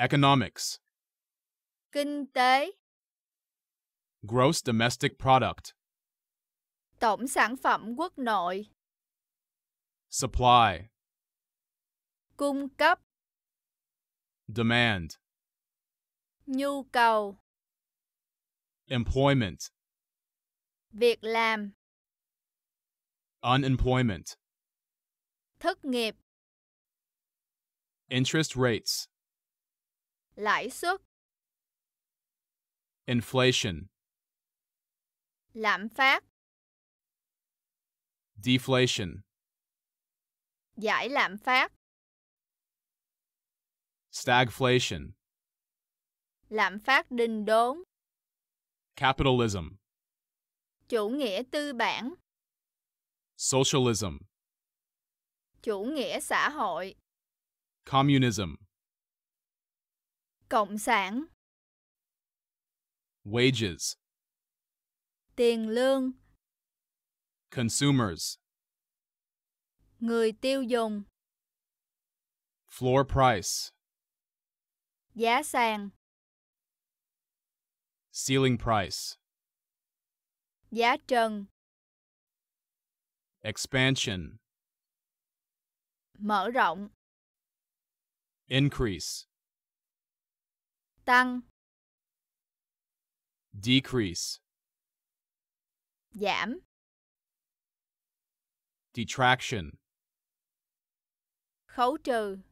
Economics. Kinh tế. Gross domestic product. Tổng sản phẩm quốc nội. Supply. Cung cấp. Demand. Nhu cầu. Employment. Việc làm. Unemployment. Thất nghiệp. Interest rates lãi suất inflation lạm phát deflation giải lạm phát stagflation lạm phát đình đốn capitalism chủ nghĩa tư bản socialism chủ nghĩa xã hội communism cộng sản wages tiền lương consumers người tiêu dùng floor price giá sàn ceiling price giá trần expansion mở rộng increase tăng decrease giảm detraction khấu trừ